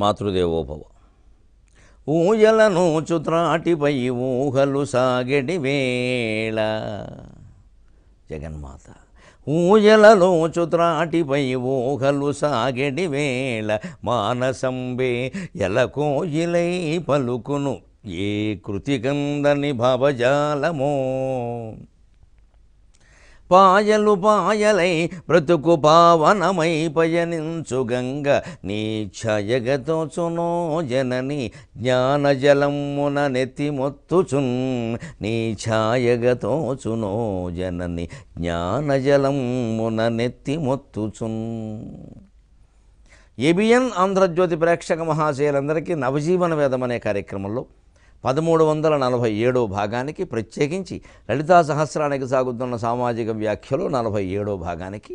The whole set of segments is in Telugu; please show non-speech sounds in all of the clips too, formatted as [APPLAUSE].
మాతృదేవోభవ ఊయల చుత్రాటిపై ఊహలు సాగడి వేళ జగన్మాత ఊయలలోచు చుత్రాటిపై ఊహలు సాగడి వేళ మానసంబే ఎలకోయిలై పలుకును ఏ కృతికందని భావజాలమో పాయలు పాయలై బ్రతుకు పావనమై పయనించు గంగ నీ ఛయగతోచునో జనని జ్ఞానజలమున నెత్తిమొత్తుచున్ నీ ఛాయగతోచునో జనని జ్ఞానజలమున నెత్తిమొత్తుచున్ ఏబిఎన్ ఆంధ్రజ్యోతి ప్రేక్షక మహాశయులందరికీ నవజీవన వేదం అనే కార్యక్రమంలో పదమూడు వందల నలభై ఏడో భాగానికి ప్రత్యేకించి లలితా సహస్రానికి సాగుతున్న సామాజిక వ్యాఖ్యలు నలభై ఏడో భాగానికి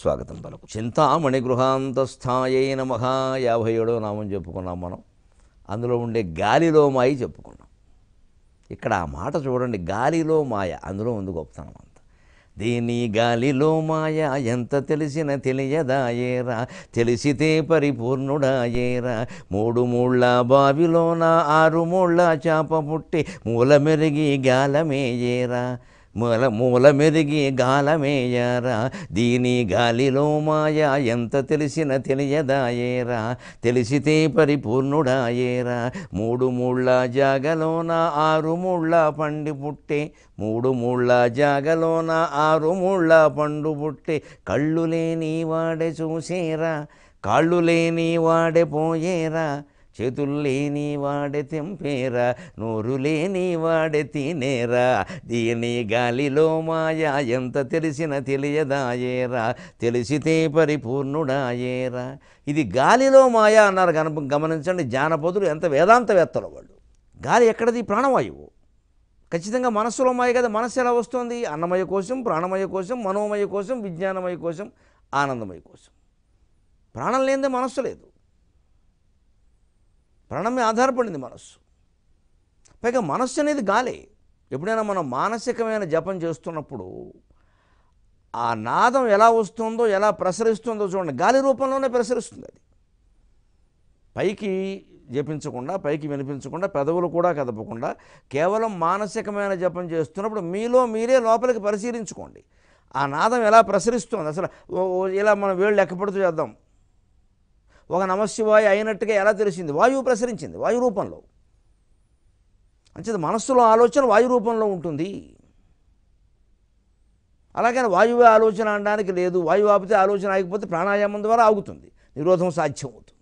స్వాగతం పలుకు చింతామణి గృహాంతస్థాయై మహా యాభై ఏడో నామం చెప్పుకున్నాం మనం అందులో ఉండే గాలిలో మాయి చెప్పుకున్నాం ఇక్కడ ఆ మాట చూడండి గాలిలో మాయ అందులో ఉంది గొప్పతనం దీని గాలిలో మాయ ఎంత తెలిసిన తెలియదాయేరా తెలిసితే పరిపూర్ణుడాయేరా మూడు మూళ్ళ బావిలోన ఆరు మూళ్ళ చేప పుట్టి మూలమెరిగి గాలమేయేరా మూల మూల మెరిగి గాలమేయారా దీని గాలిలో మాయా ఎంత తెలిసిన తెలియదాయేరా తెలిసితే పరిపూర్ణుడాయేరా మూడు మూళ్ళ జాగలోన ఆరు మూళ్ళ పండి పుట్టే మూడు మూళ్ళ జాగలోన ఆరు మూళ్ళ పండు పుట్టే కళ్ళు లేని వాడే చూసేరా కాళ్ళు లేని వాడే పోయేరా చేతులు లేని వాడే తెంపేరా నోరు లేని వాడే తినేరా దీని గాలిలో మాయా ఎంత తెలిసిన తెలియదాయేరా తెలిసితే పరిపూర్ణుడాయేరా ఇది గాలిలో మాయా అన్నారు కనుక గమనించండి జానపదులు ఎంత వేదాంతవేత్తలు వాళ్ళు గాలి ఎక్కడది ప్రాణవాయువు ఖచ్చితంగా మనస్సులో మాయ కదా మనస్సు ఎలా వస్తుంది అన్నమయ కోసం ప్రాణమయ కోసం మనోమయ కోసం విజ్ఞానమయ కోసం ఆనందమయ కోసం ప్రాణం లేనిదే మనస్సు లేదు ప్రాణం మీద ఆధారపడింది మనస్సు పైగా మనస్సు అనేది గాలి ఎప్పుడైనా మనం మానసికమైన జపం చేస్తున్నప్పుడు ఆ నాదం ఎలా వస్తుందో ఎలా ప్రసరిస్తుందో చూడండి గాలి రూపంలోనే ప్రసరిస్తుంది అది పైకి జపించకుండా పైకి వినిపించకుండా పెదవులు కూడా కదపకుండా కేవలం మానసికమైన జపం చేస్తున్నప్పుడు మీలో మీరే లోపలికి పరిశీలించుకోండి ఆ నాదం ఎలా ప్రసరిస్తుంది అసలు ఇలా మనం వేళ్ళు లెక్కపడుతూ చేద్దాం ఒక నమశివాయ అయినట్టుగా ఎలా తెలిసింది వాయువు ప్రసరించింది వాయు రూపంలో అంచేది మనస్సులో ఆలోచన వాయు రూపంలో ఉంటుంది అలాగే వాయువే ఆలోచన అనడానికి లేదు వాయువు ఆపితే ఆలోచన ఆగిపోతే ప్రాణాయామం ద్వారా ఆగుతుంది నిరోధం సాధ్యం అవుతుంది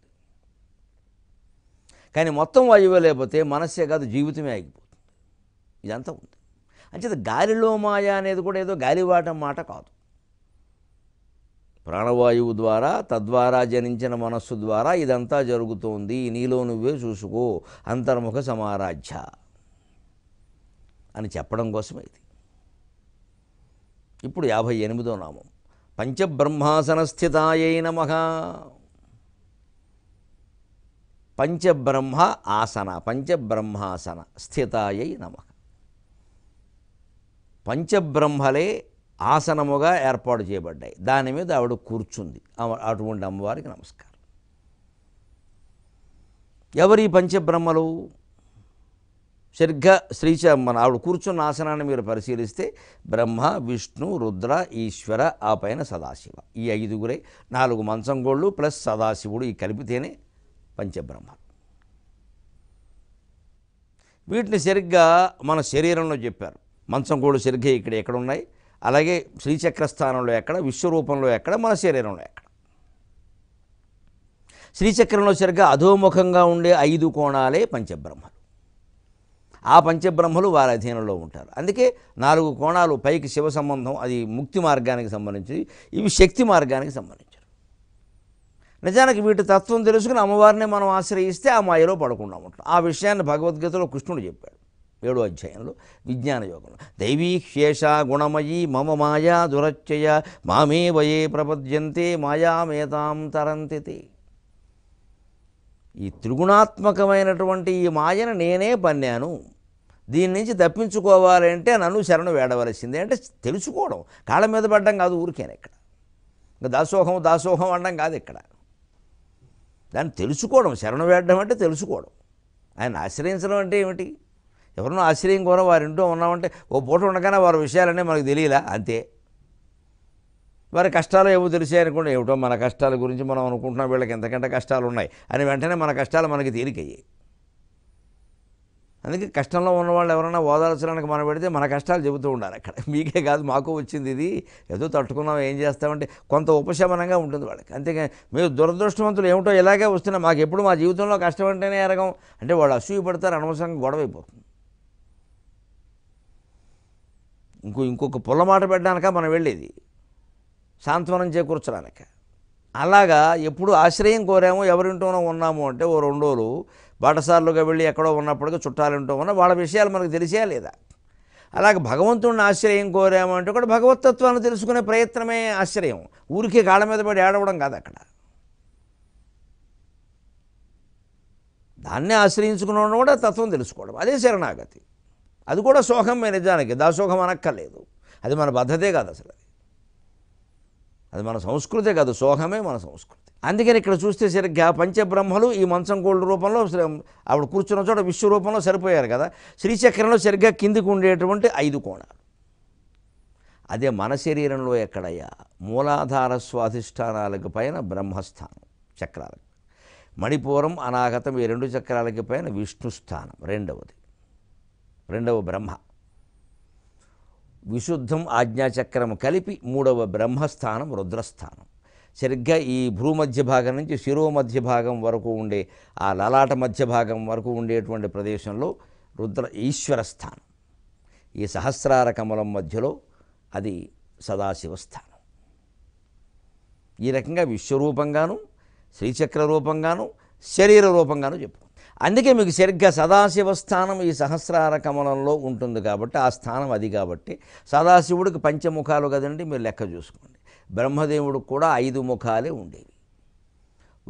కానీ మొత్తం వాయువే లేకపోతే మనస్సే కాదు జీవితమే ఆగిపోతుంది ఇదంతా ఉంది అంచేది గాలిలో మాయా అనేది కూడా ఏదో గాలివాటం మాట కాదు ప్రాణవాయువు ద్వారా తద్వారా జనించిన మనస్సు ద్వారా ఇదంతా జరుగుతోంది నీలో నువ్వే చూసుకో అంతర్ముఖ సమారాధ్య అని చెప్పడం కోసమే ఇది ఇప్పుడు యాభై ఎనిమిదో నామం పంచబ్రహ్మాసన స్థితాయై నమ పంచబ్రహ్మ ఆసన పంచబ్రహ్మాసన స్థితాయై నమ పంచబ్రహ్మలే ఆసనముగా ఏర్పాటు చేయబడ్డాయి దాని మీద ఆవిడ కూర్చుంది అటువంటి అమ్మవారికి నమస్కారం ఎవరి పంచబ్రహ్మలు సరిగ్గా శ్రీచ మన ఆవిడ కూర్చున్న ఆసనాన్ని మీరు పరిశీలిస్తే బ్రహ్మ విష్ణు రుద్ర ఈశ్వర ఆ పైన సదాశివ ఈ ఐదుగురే నాలుగు మంచంగోళ్ళు ప్లస్ సదాశివుడు ఈ కలిపితేనే పంచబ్రహ్మ వీటిని సరిగ్గా మన శరీరంలో చెప్పారు మంచంగోళ్ళు సరిగ్గా ఇక్కడ ఎక్కడ ఉన్నాయి అలాగే శ్రీచక్రస్థానంలో ఎక్కడ విశ్వరూపంలో ఎక్కడ మన శరీరంలో ఎక్కడ శ్రీచక్రంలో సరిగ్గా అధోముఖంగా ఉండే ఐదు కోణాలే పంచబ్రహ్మలు ఆ పంచబ్రహ్మలు వారి అధీనంలో ఉంటారు అందుకే నాలుగు కోణాలు పైకి శివ సంబంధం అది ముక్తి మార్గానికి సంబంధించి ఇవి శక్తి మార్గానికి సంబంధించారు నిజానికి వీటి తత్వం తెలుసుకుని అమ్మవారిని మనం ఆశ్రయిస్తే ఆ మాయలో పడకుండా ఉంటాం ఆ విషయాన్ని భగవద్గీతలో కృష్ణుడు చెప్పాడు ఏడో అధ్యాయంలో విజ్ఞాన యోగంలో దైవీక్షేష గుణమయీ మమ మాయా దురచ్చయ మామే వయే ప్రపద్యంతే మాయామేతాం తరంతితి ఈ త్రిగుణాత్మకమైనటువంటి ఈ మాయను నేనే పన్నాను దీని నుంచి తప్పించుకోవాలంటే నన్ను శరణు వేడవలసిందే అంటే తెలుసుకోవడం కాళ్ళ మీద పడ్డం కాదు ఊరికేనే ఇక్కడ ఇంకా దాసోహం దాసోహం అనడం కాదు ఇక్కడ దాన్ని తెలుసుకోవడం శరణు వేడడం అంటే తెలుసుకోవడం ఆయన ఆశ్రయించడం అంటే ఏమిటి ఎవరినో ఆశ్రయం కూడా వారి ఇంట్లో ఉన్నామంటే ఓ పూట ఉండగానే వారి విషయాలనే మనకు తెలియలా అంతే వారి కష్టాలు ఏవో తెలిసే అనుకోండి ఏమిటో మన కష్టాల గురించి మనం అనుకుంటున్నాం వీళ్ళకి ఎంతకంటే కష్టాలు ఉన్నాయి అని వెంటనే మన కష్టాలు మనకి తీరికయ్యాయి అందుకే కష్టంలో ఉన్నవాళ్ళు ఎవరైనా ఓదార్చడానికి మనం పెడితే మన కష్టాలు చెబుతూ ఉండాలి అక్కడ మీకే కాదు మాకు వచ్చింది ఇది ఏదో తట్టుకున్నాం ఏం చేస్తామంటే కొంత ఉపశమనంగా ఉంటుంది వాళ్ళకి అంతేగా మీరు దురదృష్టవంతులు ఏమిటో ఇలాగే వస్తున్నా మాకు ఎప్పుడు మా జీవితంలో కష్టం అంటేనే ఎరగం అంటే వాళ్ళు అసూయపడతారు అనవసరంగా గొడవ అయిపోతుంది ఇంకో ఇంకొక పొలమాట పెట్టడానిక మనం వెళ్ళేది సాంత్వనం చేకూర్చడానిక అలాగా ఎప్పుడు ఆశ్రయం కోరాము ఎవరింటోనో ఉన్నాము అంటే ఓ రెండు రోజులు బాటసార్లుగా వెళ్ళి ఎక్కడో ఉన్నప్పటికీ చుట్టాలింటో ఉన్నా వాళ్ళ విషయాలు మనకు తెలిసే లేదా అలాగే భగవంతుడిని ఆశ్రయం కోరామంటే కూడా భగవతత్వాన్ని తెలుసుకునే ప్రయత్నమే ఆశ్రయం ఊరికే కాళ్ళ మీద పడి ఏడవడం కాదు అక్కడ దాన్నే ఆశ్రయించుకున్న కూడా తత్వం తెలుసుకోవడం అదే శరణాగతి అది కూడా మీ నిజానికి దాశోకం అనక్కర్లేదు అది మన బద్ధతే కాదు అసలు అది మన సంస్కృతే కాదు సోహమే మన సంస్కృతి అందుకని ఇక్కడ చూస్తే సరిగ్గా పంచబ్రహ్మలు ఈ మంచం కోళ్ళ రూపంలో ఆవిడ కూర్చున్న చోట విశ్వరూపంలో సరిపోయారు కదా శ్రీచక్రంలో సరిగ్గా కిందికి ఉండేటువంటి ఐదు కోణాలు అదే మన శరీరంలో ఎక్కడయ్యా మూలాధార స్వాధిష్టానాలకు పైన బ్రహ్మస్థానం చక్రాలకు మణిపూరం అనాగతం ఈ రెండు చక్రాలకి పైన విష్ణుస్థానం రెండవది రెండవ బ్రహ్మ విశుద్ధం ఆజ్ఞాచక్రం కలిపి మూడవ బ్రహ్మస్థానం రుద్రస్థానం సరిగ్గా ఈ భూమధ్య భాగం నుంచి శిరో మధ్య భాగం వరకు ఉండే ఆ లలాట మధ్య భాగం వరకు ఉండేటువంటి ప్రదేశంలో రుద్ర ఈశ్వర స్థానం ఈ సహస్రార కమలం మధ్యలో అది సదాశివస్థానం ఈ రకంగా విశ్వరూపంగాను శ్రీచక్ర రూపంగాను శరీర రూపంగాను చెప్పు అందుకే మీకు సరిగ్గా సదాశివ స్థానం ఈ సహస్రార కమలంలో ఉంటుంది కాబట్టి ఆ స్థానం అది కాబట్టి సదాశివుడికి పంచముఖాలు కదండి మీరు లెక్క చూసుకోండి బ్రహ్మదేవుడికి కూడా ఐదు ముఖాలే ఉండేవి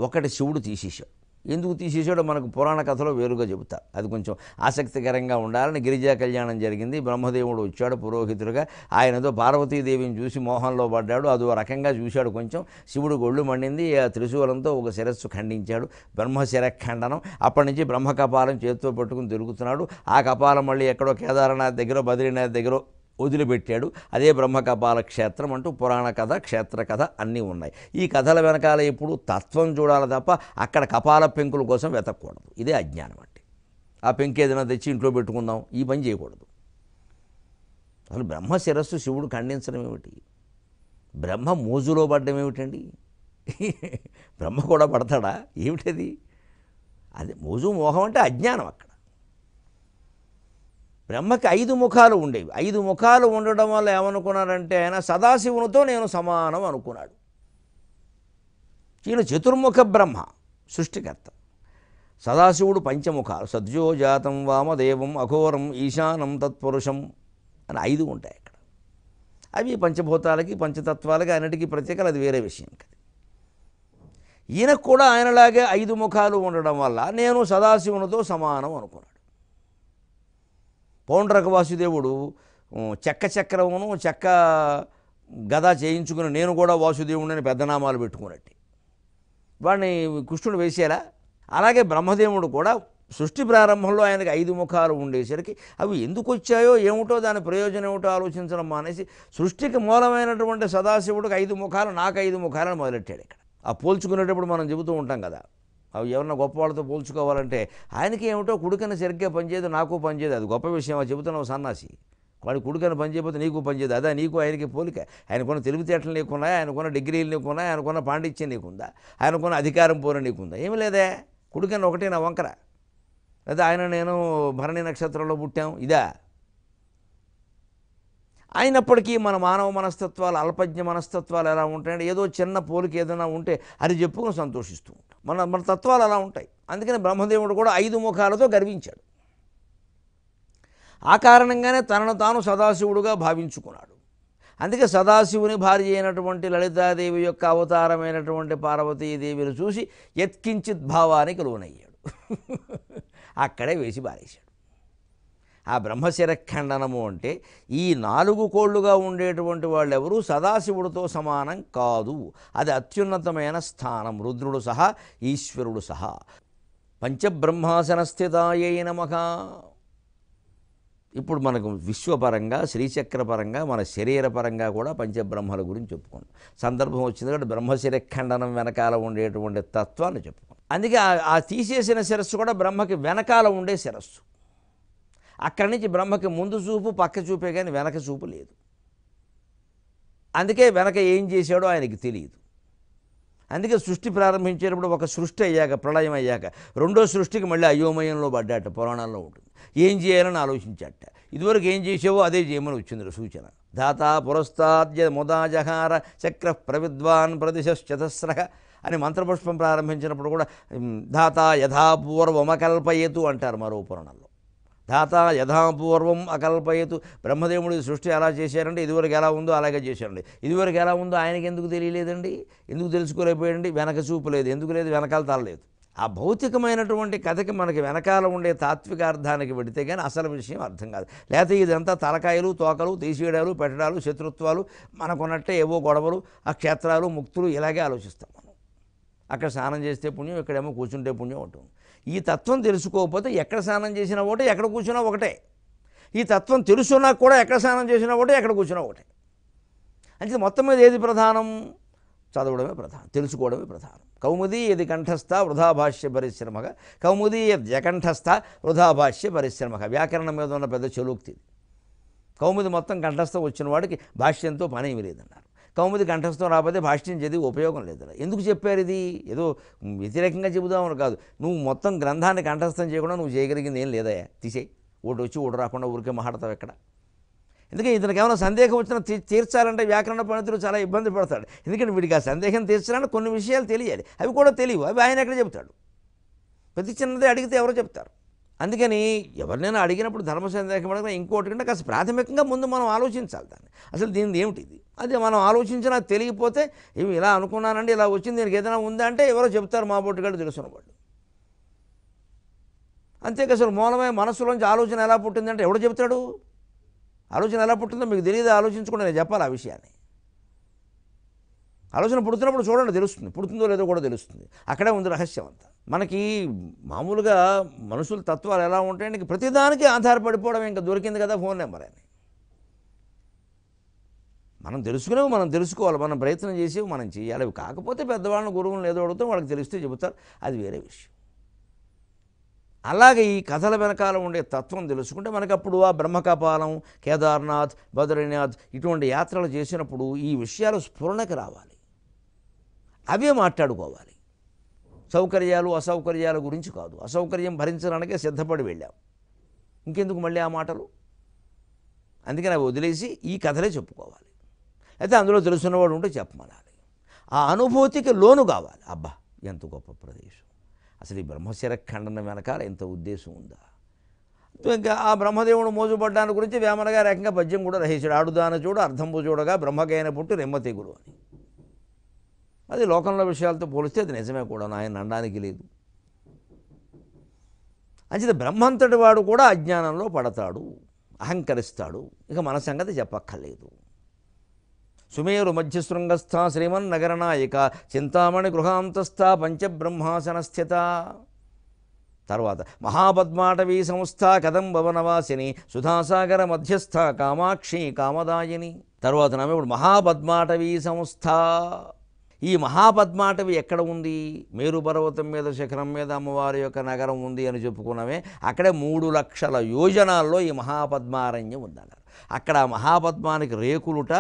ఒకటి శివుడు తీసేశాడు ఎందుకు తీసేసాడో మనకు పురాణ కథలో వేరుగా చెబుతా అది కొంచెం ఆసక్తికరంగా ఉండాలని గిరిజా కళ్యాణం జరిగింది బ్రహ్మదేవుడు వచ్చాడు పురోహితుడుగా ఆయనతో పార్వతీదేవిని చూసి మోహంలో పడ్డాడు అదో రకంగా చూశాడు కొంచెం శివుడు గొళ్ళు మండింది ఆ త్రిశూలంతో ఒక శిరస్సు ఖండించాడు బ్రహ్మశిర ఖండనం అప్పటి నుంచి బ్రహ్మ కపాలం చేతితో పట్టుకుని తిరుగుతున్నాడు ఆ కపాలం మళ్ళీ ఎక్కడో కేదారనాథ్ దగ్గర బద్రీనాథ్ దగ్గర వదిలిపెట్టాడు అదే బ్రహ్మకపాల క్షేత్రం అంటూ పురాణ కథ క్షేత్ర కథ అన్నీ ఉన్నాయి ఈ కథల వెనకాల ఎప్పుడు తత్వం చూడాలి తప్ప అక్కడ కపాల పెంకుల కోసం వెతకూడదు ఇదే అజ్ఞానం అంటే ఆ పెంకు ఏదైనా తెచ్చి ఇంట్లో పెట్టుకుందాం ఈ పని చేయకూడదు అసలు బ్రహ్మ శిరస్సు శివుడు ఖండించడం ఏమిటి బ్రహ్మ మోజులో పడ్డం ఏమిటండి బ్రహ్మ కూడా పడతాడా ఏమిటది అది మోజు మోహం అంటే అజ్ఞానం అక్కడ బ్రహ్మకి ఐదు ముఖాలు ఉండేవి ఐదు ముఖాలు ఉండడం వల్ల ఏమనుకున్నాడంటే ఆయన సదాశివునితో నేను సమానం అనుకున్నాడు ఈయన చతుర్ముఖ బ్రహ్మ సృష్టికర్త సదాశివుడు పంచముఖాలు సద్యోజాతం వామదేవం అఘోరం ఈశానం తత్పురుషం అని ఐదు ఉంటాయి అక్కడ అవి పంచభూతాలకి పంచతత్వాలకి అన్నిటికీ ప్రత్యేకాలు అది వేరే విషయం కదా ఈయనకు కూడా ఆయనలాగే ఐదు ముఖాలు ఉండడం వల్ల నేను సదాశివునితో సమానం అనుకున్నాను పౌండ్రక వాసుదేవుడు చెక్క చక్రమును చెక్క గదా చేయించుకుని నేను కూడా వాసుదేవుడిని పెద్దనామాలు పెట్టుకున్నట్టు వాడిని కృష్ణుడు వేసేలా అలాగే బ్రహ్మదేవుడు కూడా సృష్టి ప్రారంభంలో ఆయనకి ఐదు ముఖాలు ఉండేసరికి అవి ఎందుకు వచ్చాయో ఏమిటో దాని ప్రయోజనం ఏమిటో ఆలోచించడం మానేసి సృష్టికి మూలమైనటువంటి సదాశివుడికి ఐదు ముఖాలు నాకు ఐదు ముఖాలను మొదలెట్టాడు ఇక్కడ ఆ పోల్చుకునేటప్పుడు మనం చెబుతూ ఉంటాం కదా అవి ఎవరన్నా గొప్ప వాళ్ళతో పోల్చుకోవాలంటే ఆయనకి ఏమిటో కుడుకన సరిగ్గా పనిచేయదు నాకు పనిచేయదు అది గొప్ప విషయం అది చెబుతున్నావు సన్నాసి వాడు కుడుకన పనిచేయకపోతే నీకు పనిచేయదు అదే నీకు ఆయనకి పోలిక ఆయనకున్న తెలివితేటలు నీకున్నాయి ఆయనకున్న డిగ్రీలు నీకున్నాయి ఆయనకున్న పాండిత్యం నీకుందా ఆయనకున్న అధికారం పోరు నీకుందా ఏమి లేదే కుడుకని ఒకటే నా వంకర లేదా ఆయన నేను భరణి నక్షత్రంలో పుట్టాం ఇదా అయినప్పటికీ మన మానవ మనస్తత్వాలు అల్పజ్ఞ మనస్తత్వాలు ఎలా ఉంటాయంటే ఏదో చిన్న పోలిక ఏదైనా ఉంటే అది చెప్పుకుని సంతోషిస్తూ ఉంటాం మన మన తత్వాలు అలా ఉంటాయి అందుకని బ్రహ్మదేవుడు కూడా ఐదు ముఖాలతో గర్వించాడు ఆ కారణంగానే తనను తాను సదాశివుడుగా భావించుకున్నాడు అందుకే సదాశివుని భార్య అయినటువంటి లలితాదేవి యొక్క అవతారమైనటువంటి పార్వతీదేవిని చూసి యత్కించిత్ భావానికి లోనయ్యాడు [LAUGHS] అక్కడే వేసి బారేశాడు ఆ బ్రహ్మశిర ఖండనము అంటే ఈ నాలుగు కోళ్ళుగా ఉండేటువంటి వాళ్ళెవరూ సదాశివుడితో సమానం కాదు అది అత్యున్నతమైన స్థానం రుద్రుడు సహా ఈశ్వరుడు సహా పంచబ్రహ్మాసన స్థితాయే ఇప్పుడు మనకు విశ్వపరంగా శ్రీచక్రపరంగా మన శరీరపరంగా కూడా పంచబ్రహ్మల గురించి చెప్పుకోండి సందర్భం వచ్చింది కాబట్టి బ్రహ్మశిర ఖండనం వెనకాల ఉండేటువంటి తత్వాన్ని చెప్పుకోండి అందుకే ఆ తీసేసిన శిరస్సు కూడా బ్రహ్మకి వెనకాల ఉండే శిరస్సు అక్కడి నుంచి బ్రహ్మకి ముందు చూపు పక్క చూపే కానీ వెనక చూపు లేదు అందుకే వెనక ఏం చేశాడో ఆయనకి తెలియదు అందుకే సృష్టి ప్రారంభించేటప్పుడు ఒక సృష్టి అయ్యాక ప్రళయం అయ్యాక రెండో సృష్టికి మళ్ళీ అయోమయంలో పడ్డాట పురాణాల్లో ఉంటుంది ఏం చేయాలని ఆలోచించట ఇదివరకు ఏం చేసావో అదే చేయమని వచ్చింది సూచన దాత పురస్తాద్య ముదాజహార చక్ర ప్రవిద్వాన్ ప్రదిశశ్చతస్ర అని మంత్రపుష్పం ప్రారంభించినప్పుడు కూడా దాత యథాపూర్వమకల్పయతు అంటారు మరో పురాణంలో దాత యథాపూర్వం అకల్పయతు బ్రహ్మదేవుడి సృష్టి అలా చేశారంటే ఇదివరకు ఎలా ఉందో అలాగే చేశారండి ఇదివరకు ఎలా ఉందో ఆయనకి ఎందుకు తెలియలేదండి ఎందుకు తెలుసుకోలేకపోయాడండి వెనక చూపు లేదు ఎందుకు లేదు వెనకాల తాలలేదు ఆ భౌతికమైనటువంటి కథకి మనకి వెనకాల ఉండే తాత్విక అర్థానికి పెడితే కానీ అసలు విషయం అర్థం కాదు లేకపోతే ఇదంతా తలకాయలు తోకలు తీసివేయడాలు పెట్టడాలు శత్రుత్వాలు మనకున్నట్టే ఏవో గొడవలు ఆ క్షేత్రాలు ముక్తులు ఇలాగే ఆలోచిస్తాం మనం అక్కడ స్నానం చేస్తే పుణ్యం ఇక్కడేమో కూర్చుంటే పుణ్యం ఉంటుంది ఈ తత్వం తెలుసుకోకపోతే ఎక్కడ స్నానం చేసినా ఒకటే ఎక్కడ కూర్చున్నా ఒకటే ఈ తత్వం తెలుసున్నా కూడా ఎక్కడ స్నానం చేసినా ఒకటే ఎక్కడ కూర్చున్నా ఒకటే అంటే మొత్తం మీద ఏది ప్రధానం చదవడమే ప్రధానం తెలుసుకోవడమే ప్రధానం కౌముది ఏది కంఠస్థ వృధాభాష్య పరిశ్రమగా కౌముది వ్యకంఠస్థ వృధాభాష్య పరిశ్రమగా వ్యాకరణం మీద ఉన్న పెద్ద చెలుక్తి కౌముది మొత్తం కంఠస్థ వచ్చిన వాడికి భాష్యంతో పని ఏమి లేదన్నారు కౌముది కంఠస్థం రాకపోతే భాష్యం చదివి ఉపయోగం లేదు ఎందుకు చెప్పారు ఇది ఏదో వ్యతిరేకంగా చెబుదామని కాదు నువ్వు మొత్తం గ్రంథాన్ని కంఠస్థం చేయకుండా నువ్వు చేయగలిగింది ఏం లేదయా తీసేయి ఓటు వచ్చి ఓటు రాకుండా ఊరికే మాట్లాడతావు ఎక్కడ ఎందుకంటే ఇతనికి ఏమైనా సందేహం వచ్చినా తీర్చాలంటే వ్యాకరణ పండితులు చాలా ఇబ్బంది పడతాడు ఎందుకంటే వీడికి ఆ సందేహం తీర్చాలంటే కొన్ని విషయాలు తెలియాలి అవి కూడా తెలియవు అవి ఆయన ఎక్కడ చెబుతాడు ప్రతి చిన్నదే అడిగితే ఎవరో చెప్తారు అందుకని ఎవరినైనా అడిగినప్పుడు ధర్మ సందేహం అడిగినా ఇంకోటి కంటే కాస్త ప్రాథమికంగా ముందు మనం ఆలోచించాలి దాన్ని అసలు దీనిది ఏమిటి ఇది అది మనం ఆలోచించినా తెలియకపోతే ఇవి ఇలా అనుకున్నానండి ఇలా వచ్చింది దీనికి ఏదైనా ఉందా అంటే ఎవరో చెప్తారు మా గారు తెలుసున్న వాళ్ళు అంతే అసలు మూలమే మనసులోంచి ఆలోచన ఎలా పుట్టిందంటే ఎవడు చెప్తాడు ఆలోచన ఎలా పుట్టిందో మీకు తెలియదు ఆలోచించకుండా నేను చెప్పాలి ఆ విషయాన్ని ఆలోచన పుడుతున్నప్పుడు చూడండి తెలుస్తుంది పుడుతుందో లేదో కూడా తెలుస్తుంది అక్కడే ఉంది రహస్యం అంతా మనకి మామూలుగా మనుషుల తత్వాలు ఎలా ఉంటాయండి ప్రతిదానికి ఆధారపడిపోవడం ఇంకా దొరికింది కదా ఫోన్ నెంబర్ అని మనం తెలుసుకునేవి మనం తెలుసుకోవాలి మనం ప్రయత్నం చేసేవి మనం చేయాలి అవి కాకపోతే పెద్దవాళ్ళని గురువులను ఏదో అడుగుతాం వాళ్ళకి తెలిస్తే చెబుతారు అది వేరే విషయం అలాగే ఈ కథల వెనకాల ఉండే తత్వం తెలుసుకుంటే మనకప్పుడు ఆ బ్రహ్మకపాలం కేదార్నాథ్ బద్రీనాథ్ ఇటువంటి యాత్రలు చేసినప్పుడు ఈ విషయాలు స్ఫురణకు రావాలి అవే మాట్లాడుకోవాలి సౌకర్యాలు అసౌకర్యాల గురించి కాదు అసౌకర్యం భరించడానికే సిద్ధపడి వెళ్ళాం ఇంకెందుకు మళ్ళీ ఆ మాటలు అందుకని అవి వదిలేసి ఈ కథలే చెప్పుకోవాలి అయితే అందులో తెలుసున్నవాడు ఉంటే చెప్పమనాలి ఆ అనుభూతికి లోను కావాలి అబ్బా ఎంత గొప్ప ప్రదేశం అసలు ఈ బ్రహ్మశిర ఖండన వెనకాల ఎంత ఉద్దేశం ఉందా ఇంకా ఆ బ్రహ్మదేవుడు మోజుపడ్డాని గురించి వేమన గారు ఏకంగా పద్యం కూడా రహిస్తాడు ఆడుదాన చూడు అర్థంపు చూడగా బ్రహ్మకైన పుట్టి రెమ్మ తెగులు అని అది లోకంలో విషయాలతో పోలిస్తే అది నిజమే కూడా ఆయన అనడానికి లేదు అంచేత బ్రహ్మంతటి వాడు కూడా అజ్ఞానంలో పడతాడు అహంకరిస్తాడు ఇక మన సంగతి చెప్పక్కర్లేదు సుమేరు మధ్యశృంగస్థ నాయక చింతామణి గృహాంతస్థ పంచబ్రహ్మాసనస్థిత తర్వాత మహాపద్మాటవీ సంస్థ కదంబవనవాసిని సుధాసాగర మధ్యస్థ కామాక్షి కామదాయిని తర్వాత నామె ఇప్పుడు మహాపద్మాటవీ సంస్థ ఈ మహాపద్మాటవి ఎక్కడ ఉంది మేరు పర్వతం మీద శిఖరం మీద అమ్మవారి యొక్క నగరం ఉంది అని చెప్పుకున్నామే అక్కడే మూడు లక్షల యోజనాల్లో ఈ మహాపద్మారణ్యం ఉందన్నారు అక్కడ మహాపద్మానికి రేకులుట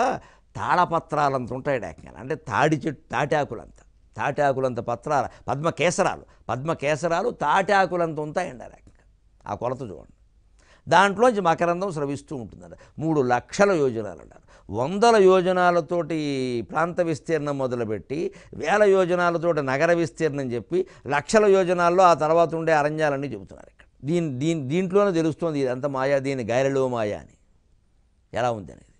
తాళపత్రాలంత ఉంటాయి డాక్యాలు అంటే తాడి చెట్టు తాటాకులంత తాటాకులంత పత్రాలు పద్మ కేసరాలు పద్మ కేసరాలు తాటాకులంత ఉంటాయండి డాక్య ఆ కొలత చూడండి దాంట్లోంచి మకరందం స్రవిస్తూ ఉంటుందండి మూడు లక్షల యోజనాలు అంటారు వందల యోజనాలతోటి ప్రాంత విస్తీర్ణం మొదలుపెట్టి వేల యోజనాలతోటి నగర విస్తీర్ణం చెప్పి లక్షల యోజనాల్లో ఆ తర్వాత ఉండే అరణ్యాలన్నీ చెబుతున్నారు ఇక్కడ దీని దీని దీంట్లోనే తెలుస్తుంది అంత మాయా దీని గైరలో మాయా అని ఎలా ఉంది అనేది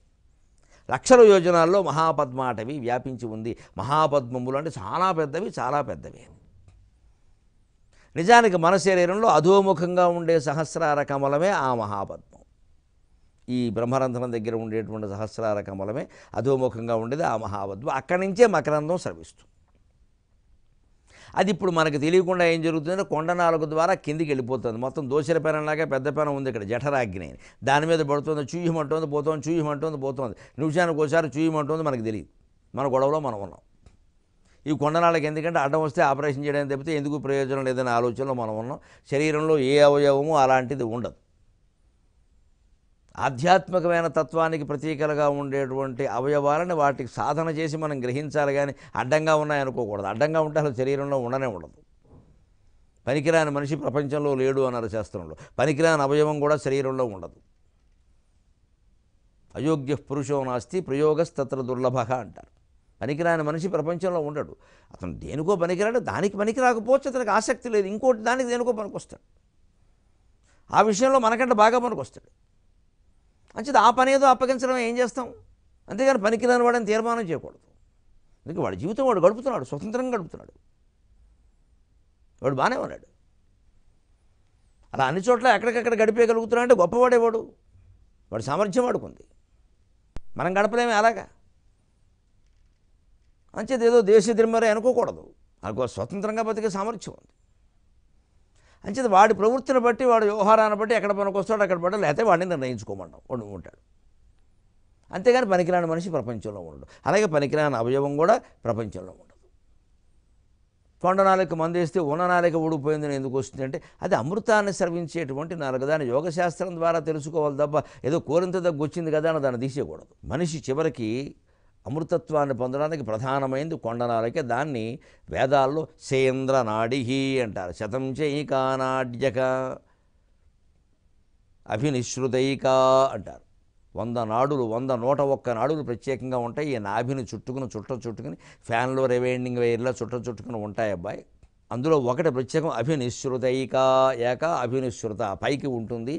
లక్షల యోజనాల్లో మహాపద్మాటవి వ్యాపించి ఉంది మహాపద్మములు అంటే చాలా పెద్దవి చాలా పెద్దవి నిజానికి మన శరీరంలో అధోముఖంగా ఉండే సహస్రార కమలమే ఆ మహాపద్మం ఈ బ్రహ్మరంధ్రం దగ్గర ఉండేటువంటి సహస్రార కమలమే అధోముఖంగా ఉండేది ఆ మహాపద్మం అక్కడి నుంచే మకరంధం స్రవిస్తుంది అది ఇప్పుడు మనకు తెలియకుండా ఏం జరుగుతుందంటే కొండ నాలుగు ద్వారా కిందికి వెళ్ళిపోతుంది మొత్తం దోషల పెనంలాగా పెద్ద పెనం ఉంది ఇక్కడ జఠరాగ్ని దాని మీద పడుతుంది చూయమంటుంది పోతుంది చూయమంటుంది పోతుంది నిమిషానికి ఒకసారి చూయమంటుంది మనకు తెలియదు మన గొడవలో మనం ఉన్నాం ఈ కొండనాళ్ళకి ఎందుకంటే అడ్డం వస్తే ఆపరేషన్ చేయడానికి తప్పితే ఎందుకు ప్రయోజనం లేదనే ఆలోచనలో మనం ఉన్నాం శరీరంలో ఏ అవయవము అలాంటిది ఉండదు ఆధ్యాత్మికమైన తత్వానికి ప్రతీకలుగా ఉండేటువంటి అవయవాలని వాటికి సాధన చేసి మనం గ్రహించాలి కానీ అడ్డంగా ఉన్నాయనుకోకూడదు అడ్డంగా ఉంటే అసలు శరీరంలో ఉండనే ఉండదు పనికిరాని మనిషి ప్రపంచంలో లేడు అన్నారు శాస్త్రంలో పనికిరాని అవయవం కూడా శరీరంలో ఉండదు అయోగ్య పురుషో నాస్తి ప్రయోగస్తత్ర దుర్లభ అంటారు పనికిరాని మనిషి ప్రపంచంలో ఉండడు అతను దేనికో పనికిరాడు దానికి పనికి రాకపోవచ్చు అతనికి ఆసక్తి లేదు ఇంకోటి దానికి దేనికో పనికొస్తాడు ఆ విషయంలో మనకంటే బాగా పనికొస్తాడు మంచిది ఆ పని ఏదో అప్పగించడం ఏం చేస్తాం అంతేగాని పనికిరాని వాడని తీర్మానం చేయకూడదు అందుకే వాడి జీవితం వాడు గడుపుతున్నాడు స్వతంత్రంగా గడుపుతున్నాడు వాడు బాగానే ఉన్నాడు అలా అన్ని చోట్ల ఎక్కడికక్కడ గడిపేయగలుగుతున్నాడు అంటే గొప్పవాడేవాడు వాడు సామర్థ్యం వాడుకుంది మనం గడపలేమే అలాగా అంచేది ఏదో దేశ దిమ్మరే అనుకోకూడదు అది స్వతంత్రంగా బతికే సామర్థ్యం ఉంది అంచేది వాడి ప్రవృత్తిని బట్టి వాడి వ్యవహారాన్ని బట్టి ఎక్కడ వస్తాడు అక్కడ పడ్డా లేకపోతే వాడిని నిర్ణయించుకోమంటాం వాడు ఉంటాడు అంతేగాని పనికిరాని మనిషి ప్రపంచంలో ఉండడు అలాగే పనికిరాని అవయవం కూడా ప్రపంచంలో ఉండదు కొండనాలిక మందేస్తే వేస్తే ఉన్ననాలిక ఊడిపోయిందని ఎందుకు వస్తుందంటే అది అమృతాన్ని స్రవించేటువంటి నాలుగదాన్ని యోగశాస్త్రం ద్వారా తెలుసుకోవాలి తప్ప ఏదో కోరింత దగ్గొచ్చింది కదా అని దాన్ని తీసేయకూడదు మనిషి చివరికి అమృతత్వాన్ని పొందడానికి ప్రధానమైనది కొండనాలకే దాన్ని వేదాల్లో సేంద్ర నాడిహి అంటారు శతం చైకానాడ్యక అభినిశ్రుతైక అంటారు వంద నాడులు వంద నూట ఒక్క నాడులు ప్రత్యేకంగా ఉంటాయి ఈ నాభిని చుట్టుకుని చుట్ట చుట్టుకుని ఫ్యాన్లో రివైండింగ్ వైర్లో చుట్ట చుట్టుకుని ఉంటాయి అబ్బాయి అందులో ఒకటి ప్రత్యేకం అభినిశ్రుతైక ఏక అభినిశ్రుత పైకి ఉంటుంది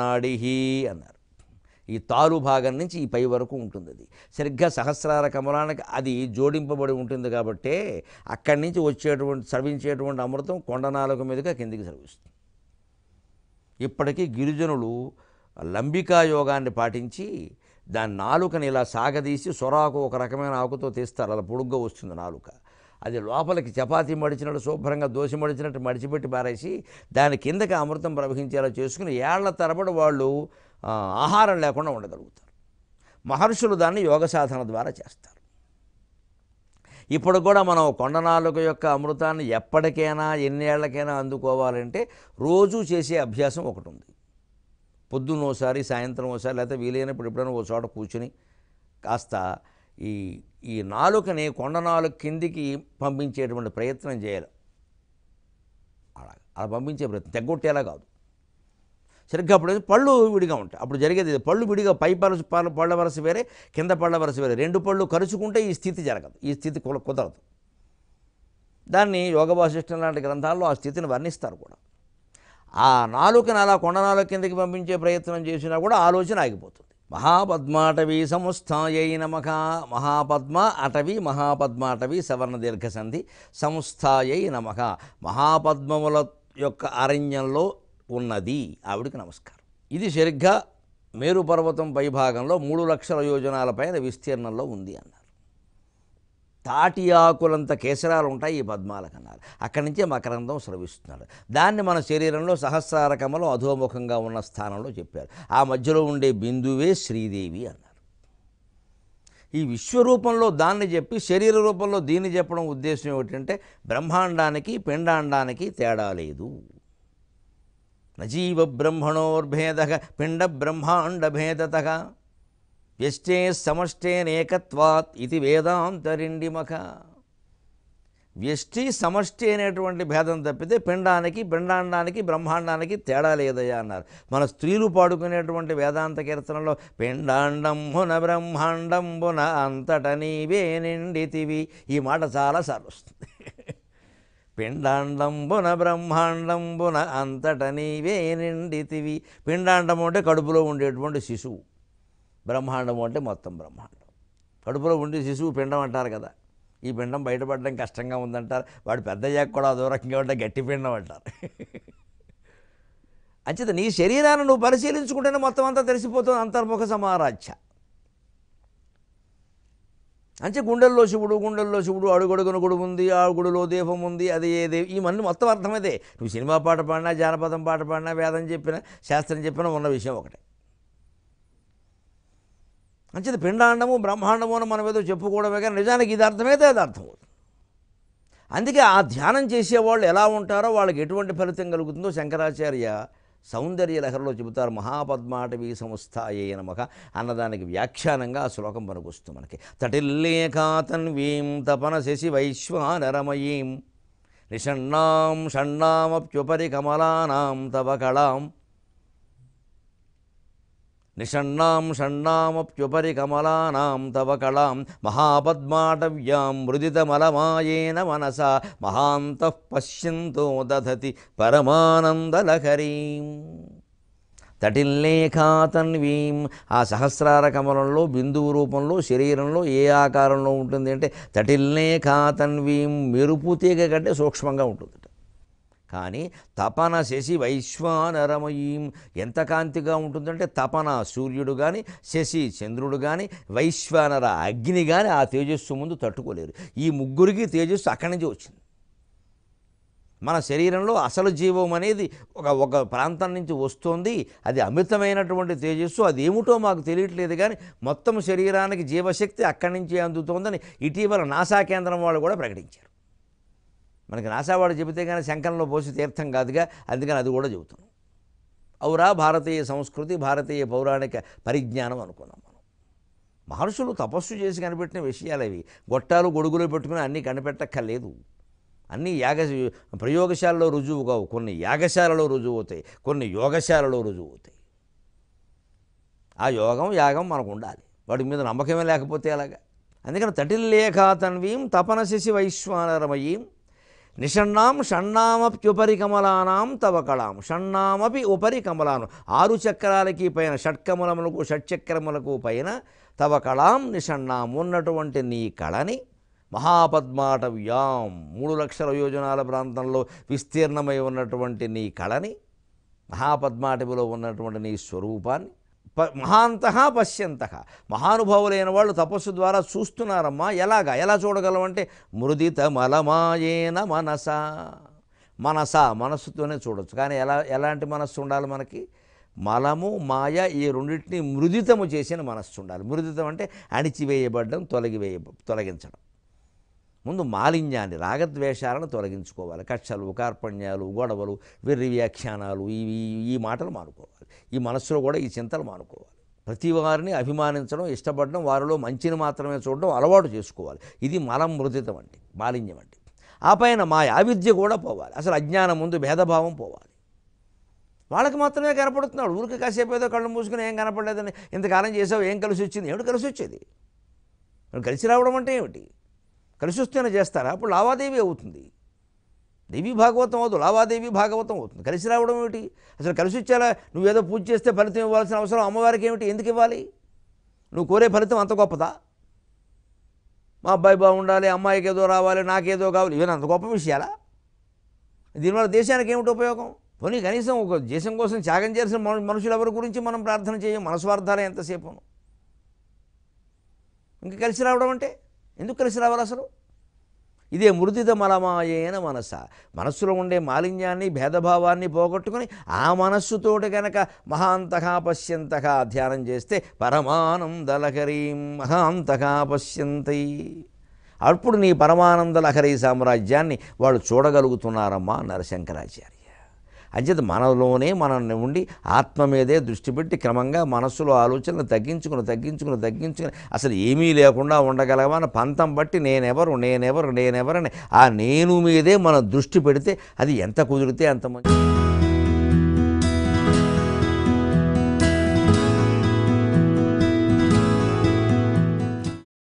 నాడిహి అన్నారు ఈ తారు భాగం నుంచి ఈ పై వరకు ఉంటుంది అది సరిగ్గా సహస్రార కమలానికి అది జోడింపబడి ఉంటుంది కాబట్టే అక్కడి నుంచి వచ్చేటువంటి సర్వించేటువంటి అమృతం కొండనాలక మీదుగా కిందికి స్రవిస్తుంది ఇప్పటికీ గిరిజనులు లంబికా యోగాన్ని పాటించి దాని నాలుకని ఇలా సాగదీసి సొరాకు ఒక రకమైన ఆకుతో తీస్తారు అలా పొడుగ్గా వస్తుంది నాలుక అది లోపలికి చపాతి మడిచినట్టు శుభ్రంగా దోశ మడిచినట్టు మడిచిపెట్టి పారేసి దాని కిందకి అమృతం ప్రవహించేలా చేసుకుని ఏళ్ల తరబడి వాళ్ళు ఆహారం లేకుండా ఉండగలుగుతారు మహర్షులు దాన్ని యోగ సాధన ద్వారా చేస్తారు ఇప్పుడు కూడా మనం కొండనాలుక యొక్క అమృతాన్ని ఎప్పటికైనా ఎన్నేళ్లకైనా అందుకోవాలంటే రోజు చేసే అభ్యాసం ఒకటి ఉంది పొద్దున్నోసారి సాయంత్రం ఓసారి లేకపోతే వీలైనప్పుడు ఎప్పుడైనా ఓ చోట కూర్చుని కాస్త ఈ ఈ నాలుకని కొండ నాలుగు కిందికి పంపించేటువంటి ప్రయత్నం చేయాలి అలా అలా పంపించే ప్రయత్నం తగ్గొట్టేలా కాదు సరిగ్గా అప్పుడు పళ్ళు విడిగా ఉంటాయి అప్పుడు జరిగేది పళ్ళు విడిగా పై పరస పళ్ళ వరస వేరే కింద పళ్ళ వరస వేరే రెండు పళ్ళు కరుచుకుంటే ఈ స్థితి జరగదు ఈ స్థితి కుదరదు దాన్ని యోగ వాసిష్టం లాంటి గ్రంథాల్లో ఆ స్థితిని వర్ణిస్తారు కూడా ఆ నాలుకని అలా కొండ నాలుగు కిందకి పంపించే ప్రయత్నం చేసినా కూడా ఆలోచన ఆగిపోతుంది అటవీ సంస్థాయై నమక మహాపద్మ అటవీ అటవీ సవర్ణ దీర్ఘసంధి సంస్థాయై నమక మహాపద్మముల యొక్క అరణ్యంలో ఉన్నది ఆవిడికి నమస్కారం ఇది సరిగ్గా మేరు పర్వతం పైభాగంలో మూడు లక్షల యోజనాల పైన విస్తీర్ణంలో ఉంది అన్నారు తాటి ఆకులంత కేసరాలు ఉంటాయి ఈ పద్మాల కన్నాలు అక్కడి నుంచే మకరందం స్రవిస్తున్నాడు దాన్ని మన శరీరంలో కమలం అధోముఖంగా ఉన్న స్థానంలో చెప్పారు ఆ మధ్యలో ఉండే బిందువే శ్రీదేవి అన్నారు ఈ విశ్వరూపంలో దాన్ని చెప్పి శరీర రూపంలో దీన్ని చెప్పడం ఉద్దేశం ఏమిటంటే బ్రహ్మాండానికి పిండాండానికి తేడా లేదు నజీవ బ్రహ్మణోర్భేద పిండ బ్రహ్మాండ భేదతగా వ్యష్టే సమష్టేనేకత్వాత్ ఇది వేదాంతరిండి మఖ వ్యష్టి సమష్టి అనేటువంటి భేదం తప్పితే పిండానికి పిండాండానికి బ్రహ్మాండానికి తేడా లేదయ్యా అన్నారు మన స్త్రీలు పాడుకునేటువంటి వేదాంత కీర్తనలో బ్రహ్మాండం బున అంతట నీవే నిండితివి ఈ మాట చాలా చాలాసార్లు వస్తుంది బ్రహ్మాండం బున అంతట నీవే నిండితివి పిండాండం అంటే కడుపులో ఉండేటువంటి శిశువు బ్రహ్మాండం అంటే మొత్తం బ్రహ్మాండం కడుపులో ఉండి శిశువు పిండం అంటారు కదా ఈ పిండం బయటపడడం కష్టంగా ఉందంటారు వాడు పెద్దయ్యాక కూడా దూరంగా ఉంటే గట్టి పిండం అంటారు అంచేత నీ శరీరాన్ని నువ్వు పరిశీలించుకుంటేనే మొత్తం అంతా తెలిసిపోతుంది అంతర్ముఖ సమారాధ్య అంటే గుండెల్లో శివుడు గుండెల్లో శివుడు అడుగడుగున గుడి ఉంది ఆ గుడిలో దీపం ఉంది అది ఏది ఇవన్నీ మొత్తం అర్థమైతే నువ్వు సినిమా పాట పాడినా జానపదం పాట పాడినా వేదం చెప్పినా శాస్త్రం చెప్పినా ఉన్న విషయం ఒకటే అంచేది పిండాండము బ్రహ్మాండము అని మనం ఏదో చెప్పుకోవడమే కానీ నిజానికి ఇది అర్థమైతే అది అర్థం అందుకే ఆ ధ్యానం చేసేవాళ్ళు ఎలా ఉంటారో వాళ్ళకి ఎటువంటి ఫలితం కలుగుతుందో శంకరాచార్య సౌందర్య లహరిలో చెబుతారు సంస్థ సంస్థాయే నమక అన్నదానికి వ్యాఖ్యానంగా ఆ శ్లోకం పనికొస్తుంది మనకి తటిల్లేఖాతన్వీం తపన శశి వైశ్వానరమయీం నిషణ్ణాం షణ్ణామప్యుపరి కమలానాం తవ కళాం నిషణ్ణాం షణ్ణామప్యుపరి కమలానాం తవ కళాం మహాపద్మాటవ్యాం మృదితమలమాయేన మనస మహాంతః పశ్యంతో దధతి పరమానందలహరీం తటిల్లేఖా తన్వీం ఆ సహస్రార కమలంలో బిందువు రూపంలో శరీరంలో ఏ ఆకారంలో ఉంటుంది అంటే తటిల్లేఖా తన్వీం మెరుపు తీగ కంటే సూక్ష్మంగా ఉంటుంది కానీ తపన శశి వైశ్వానరమయీం ఎంత కాంతిగా ఉంటుందంటే తపన సూర్యుడు కానీ శశి చంద్రుడు కానీ వైశ్వానర అగ్ని కానీ ఆ తేజస్సు ముందు తట్టుకోలేరు ఈ ముగ్గురికి తేజస్సు అక్కడి నుంచి వచ్చింది మన శరీరంలో అసలు జీవం అనేది ఒక ఒక ప్రాంతం నుంచి వస్తుంది అది అమితమైనటువంటి తేజస్సు అది ఏమిటో మాకు తెలియట్లేదు కానీ మొత్తం శరీరానికి జీవశక్తి అక్కడి నుంచి అందుతోందని ఇటీవల నాసా కేంద్రం వాళ్ళు కూడా ప్రకటించారు మనకి నాసావాడు చెబితే కానీ శంకరంలో పోసి తీర్థం కాదుగా అందుకని అది కూడా చెబుతున్నాం అవురా భారతీయ సంస్కృతి భారతీయ పౌరాణిక పరిజ్ఞానం అనుకున్నాం మనం మహర్షులు తపస్సు చేసి కనిపెట్టిన విషయాలు అవి గొట్టాలు గొడుగులు పెట్టుకుని అన్నీ కనిపెట్టక్కర్లేదు అన్ని యాగ ప్రయోగశాలలో రుజువు కావు కొన్ని యాగశాలలో రుజువు అవుతాయి కొన్ని యోగశాలలో రుజువు అవుతాయి ఆ యోగం యాగం మనకు ఉండాలి వాటి మీద నమ్మకమే లేకపోతే అలాగా అందుకని తటిల్లేఖా తన్వీం తపన శశి వైశ్వానరమయీం నిషణ్ణాం షణ్ణామప్యుపరి కమలానాం తవ కళాం షణ్ణామపి ఉపరి కమలాను ఆరు చక్రాలకి పైన షట్కమలములకు షట్చక్రములకు పైన తవ కళాం నిషణ్ణాం ఉన్నటువంటి నీ కళని మహాపద్మాటవ్యాం మూడు లక్షల యోజనాల ప్రాంతంలో విస్తీర్ణమై ఉన్నటువంటి నీ కళని మహాపద్మాటవిలో ఉన్నటువంటి నీ స్వరూపాన్ని ప మహాంత పశ్యంత మహానుభావులైన వాళ్ళు తపస్సు ద్వారా చూస్తున్నారమ్మా ఎలాగా ఎలా చూడగలమంటే మృదిత మలమాయేన మనస మనస మనస్సుతోనే చూడొచ్చు కానీ ఎలా ఎలాంటి మనస్సు ఉండాలి మనకి మలము మాయ ఈ రెండింటిని మృదితము చేసిన మనస్సు ఉండాలి మృదితం అంటే అణిచివేయబడడం తొలగివేయ తొలగించడం ముందు మాలిన్యాన్ని రాగద్వేషాలను తొలగించుకోవాలి కక్షలు కార్పణ్యాలు గొడవలు వెర్రి వ్యాఖ్యానాలు ఇవి ఈ మాటలు మానుకోవాలి ఈ మనస్సులో కూడా ఈ చింతలు మానుకోవాలి ప్రతి వారిని అభిమానించడం ఇష్టపడడం వారిలో మంచిని మాత్రమే చూడడం అలవాటు చేసుకోవాలి ఇది మలం మృదితం అండి మాలిన్యం అండి ఆ పైన మాయ అవిద్య కూడా పోవాలి అసలు అజ్ఞానం ముందు భేదభావం పోవాలి వాళ్ళకి మాత్రమే కనపడుతున్నాడు ఊరికి కాసేపు ఏదో కళ్ళు మూసుకుని ఏం కనపడలేదని ఇంతకాలం చేసావు ఏం కలిసి వచ్చింది ఏమిటి కలిసి వచ్చేది కలిసి రావడం అంటే ఏమిటి కలిసి వస్తేనే చేస్తారా అప్పుడు లావాదేవీ అవుతుంది దేవి భాగవతం అవుతుంది లావాదేవి భాగవతం అవుతుంది కలిసి రావడం ఏమిటి అసలు కలిసి వచ్చేలా నువ్వేదో పూజ చేస్తే ఫలితం ఇవ్వాల్సిన అవసరం అమ్మవారికి ఏమిటి ఎందుకు ఇవ్వాలి నువ్వు కోరే ఫలితం అంత గొప్పదా మా అబ్బాయి బాగుండాలి అమ్మాయికి ఏదో రావాలి నాకేదో కావాలి ఇవన్నీ అంత గొప్ప విషయాలా దీనివల్ల దేశానికి ఏమిటి ఉపయోగం పోనీ కనీసం ఒక దేశం కోసం త్యాగం చేసిన మనుషులు ఎవరి గురించి మనం ప్రార్థన చేయం మన స్వార్థాలు ఎంతసేపును ఇంకా కలిసి రావడం అంటే ఎందుకు కలిసి రావాలి అసలు ఇదే మృదిద మలమాయైన మనస మనస్సులో ఉండే మాలిన్యాన్ని భేదభావాన్ని పోగొట్టుకుని ఆ మనస్సుతోటి కనుక మహాంతగా పశ్యంతః ధ్యానం చేస్తే పరమానందలహరీం మహాంతగా పశ్యంతై అప్పుడు నీ పరమానంద లహరీ సామ్రాజ్యాన్ని వాళ్ళు చూడగలుగుతున్నారమ్మా నరశంకరాచార్య అంచేత మనలోనే మనం ఉండి ఆత్మ మీదే దృష్టి పెట్టి క్రమంగా మనస్సులో ఆలోచనలు తగ్గించుకుని తగ్గించుకుని తగ్గించుకుని అసలు ఏమీ లేకుండా ఉండగలమని పంతం బట్టి నేనెవరు నేనెవరు నేనెవరని ఆ నేను మీదే మనం దృష్టి పెడితే అది ఎంత కుదిరితే అంత మంచి